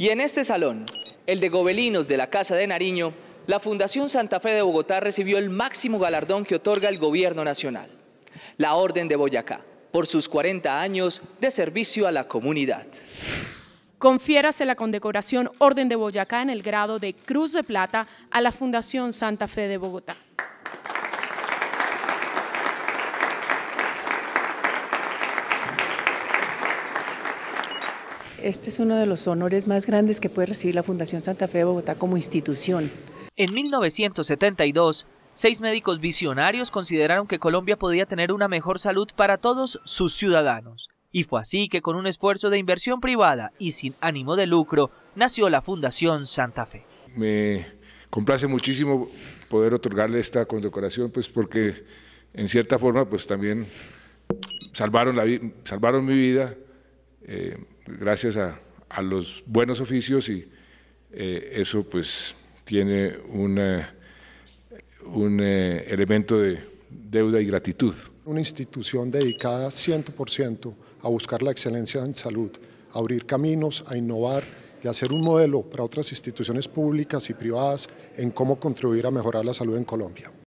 Y en este salón, el de Gobelinos de la Casa de Nariño, la Fundación Santa Fe de Bogotá recibió el máximo galardón que otorga el Gobierno Nacional, la Orden de Boyacá, por sus 40 años de servicio a la comunidad. Confiérase la condecoración Orden de Boyacá en el grado de Cruz de Plata a la Fundación Santa Fe de Bogotá. Este es uno de los honores más grandes que puede recibir la Fundación Santa Fe de Bogotá como institución. En 1972, seis médicos visionarios consideraron que Colombia podía tener una mejor salud para todos sus ciudadanos. Y fue así que con un esfuerzo de inversión privada y sin ánimo de lucro, nació la Fundación Santa Fe. Me complace muchísimo poder otorgarle esta condecoración, pues porque en cierta forma pues también salvaron, la, salvaron mi vida. Eh, gracias a, a los buenos oficios y eh, eso pues tiene un eh, elemento de deuda y gratitud. Una institución dedicada 100% a buscar la excelencia en salud, a abrir caminos, a innovar y a ser un modelo para otras instituciones públicas y privadas en cómo contribuir a mejorar la salud en Colombia.